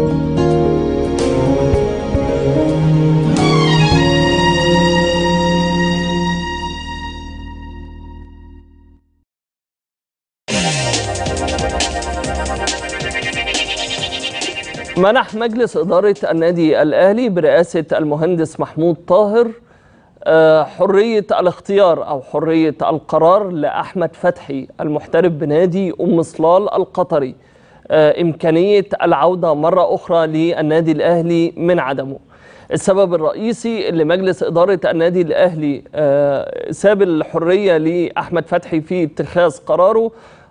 منح مجلس إدارة النادي الأهلي برئاسة المهندس محمود طاهر آه، حرية الاختيار أو حرية القرار لأحمد فتحي المحترف بنادي أم صلال القطري آه، إمكانية العودة مرة أخرى للنادي الأهلي من عدمه السبب الرئيسي اللي مجلس إدارة النادي الأهلي آه، ساب الحرية لأحمد فتحي في اتخاذ قراره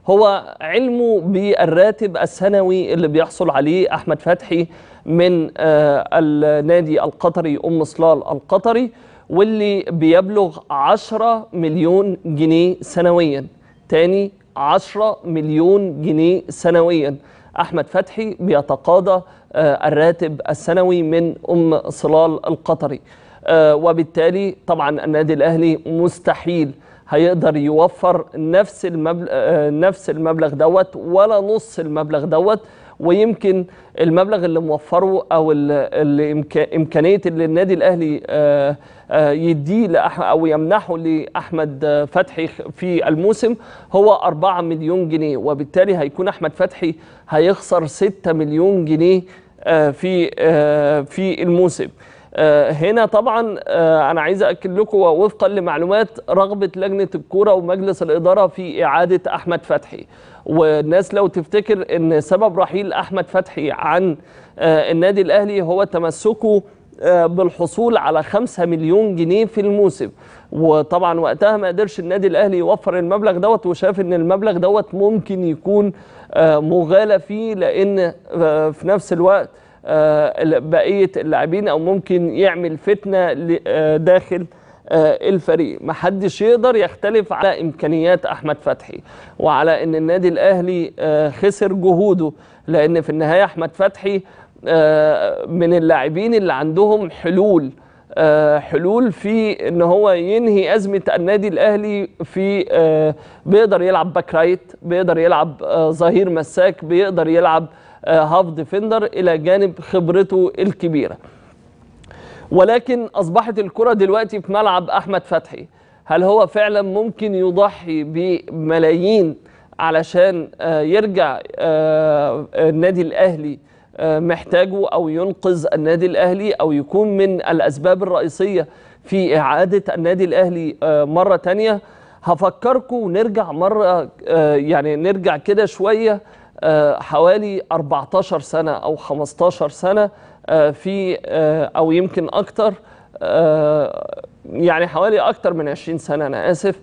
هو علمه بالراتب السنوي اللي بيحصل عليه أحمد فتحي من آه، النادي القطري أم صلال القطري واللي بيبلغ 10 مليون جنيه سنويا تاني 10 مليون جنيه سنويا احمد فتحي بيتقاضى آه، الراتب السنوي من ام صلال القطري آه، وبالتالي طبعا النادي الاهلي مستحيل هيقدر يوفر نفس المبلغ آه، نفس المبلغ دوت ولا نص المبلغ دوت ويمكن المبلغ اللي موفره او اللي امكانيه اللي النادي الاهلي آه، آه، يديه او يمنحه لاحمد فتحي في الموسم هو 4 مليون جنيه وبالتالي هيكون احمد فتحي هيخسر 6 مليون جنيه آه، في في الموسم آه، هنا طبعا آه، انا عايز اكد لكم وفقا لمعلومات رغبه لجنه الكوره ومجلس الاداره في اعاده احمد فتحي والناس لو تفتكر ان سبب رحيل احمد فتحي عن آه، النادي الاهلي هو تمسكه بالحصول على 5 مليون جنيه في الموسم وطبعا وقتها ما قدرش النادي الاهلي يوفر المبلغ دوت وشاف ان المبلغ دوت ممكن يكون مغالى فيه لان في نفس الوقت آه، بقيه اللاعبين او ممكن يعمل فتنه آه، داخل آه، الفريق محدش يقدر يختلف على امكانيات احمد فتحي وعلى ان النادي الاهلي خسر جهوده لان في النهايه احمد فتحي من اللاعبين اللي عندهم حلول حلول في ان هو ينهي ازمه النادي الاهلي في بيقدر يلعب باك رايت بيقدر يلعب ظهير مساك بيقدر يلعب آه، هاف ديفندر الى جانب خبرته الكبيره ولكن اصبحت الكره دلوقتي في ملعب احمد فتحي هل هو فعلا ممكن يضحي بملايين علشان آه، يرجع آه، النادي الاهلي محتاجه او ينقذ النادي الاهلي او يكون من الاسباب الرئيسيه في اعاده النادي الاهلي مره ثانيه؟ هفكركم نرجع مره يعني نرجع كده شويه آه، حوالي 14 سنة أو 15 سنة آه، في آه، أو يمكن أكتر يعني حوالي أكتر من 20 سنة أنا آسف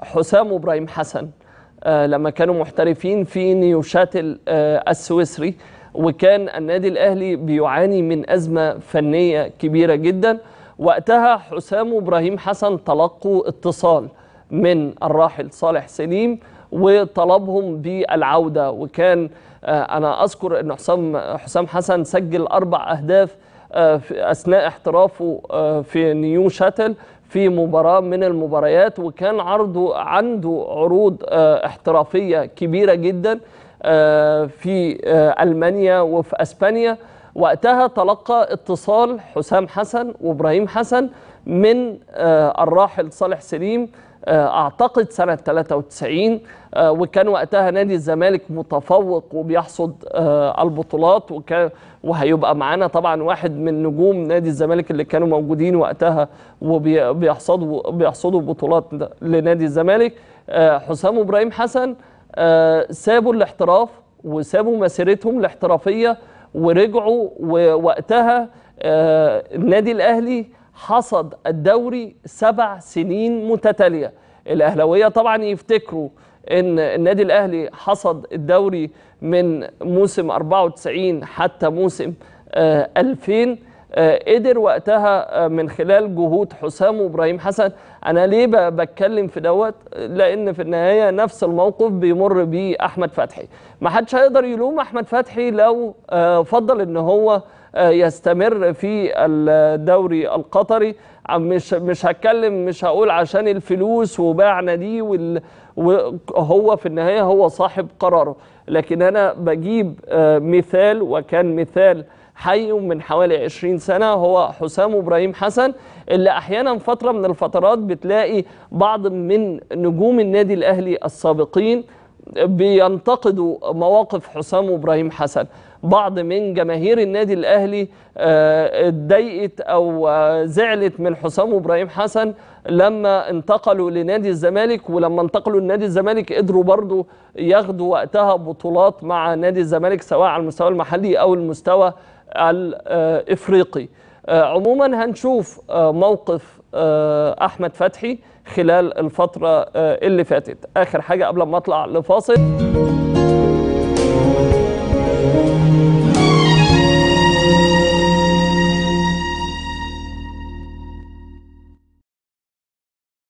حسام وإبراهيم حسن لما كانوا محترفين في نيوشاتل السويسري وكان النادي الأهلي بيعاني من أزمة فنية كبيرة جدا وقتها حسام وإبراهيم حسن تلقوا اتصال من الراحل صالح سليم وطلبهم بالعودة وكان آه، أنا أذكر أن حسام, حسام حسن سجل أربع أهداف آه، أثناء احترافه آه، في نيو شاتل في مباراة من المباريات وكان عرضه عنده عروض احترافية كبيرة جدا في ألمانيا وفي أسبانيا وقتها تلقى اتصال حسام حسن وابراهيم حسن من الراحل صالح سليم آه، اعتقد سنه 93 آه، وكان وقتها نادي الزمالك متفوق وبيحصد آه، البطولات وهيبقى معانا طبعا واحد من نجوم نادي الزمالك اللي كانوا موجودين وقتها وبيحصدوا بيحصدوا بطولات لنادي الزمالك حسام ابراهيم حسن سابوا الاحتراف وسابوا مسيرتهم الاحترافيه ورجعوا ووقتها النادي الاهلي حصد الدوري سبع سنين متتاليه الاهلاويه طبعا يفتكروا ان النادي الاهلي حصد الدوري من موسم 94 حتى موسم 2000 آه، آه، قدر وقتها آه، من خلال جهود حسام وابراهيم حسن انا ليه بتكلم في دوت لان في النهايه نفس الموقف بيمر بيه احمد فتحي ما حدش هيقدر يلوم احمد فتحي لو فضل ان هو يستمر في الدوري القطري مش مش هتكلم مش هقول عشان الفلوس وباع دي وهو في النهايه هو صاحب قراره لكن انا بجيب آه، مثال وكان مثال حي من حوالي 20 سنه هو حسام ابراهيم حسن اللي احيانا فتره من الفترات بتلاقي بعض من نجوم النادي الاهلي السابقين بينتقدوا مواقف حسام ابراهيم حسن بعض من جماهير النادي الاهلي آه، اتضايقت او آه، زعلت من حسام وابراهيم حسن لما انتقلوا لنادي الزمالك ولما انتقلوا لنادي الزمالك قدروا برضه ياخدوا وقتها بطولات مع نادي الزمالك سواء على المستوى المحلي او المستوى الافريقي آه، عموما هنشوف موقف احمد فتحي خلال الفتره اللي فاتت اخر حاجه قبل ما اطلع لفاصل Música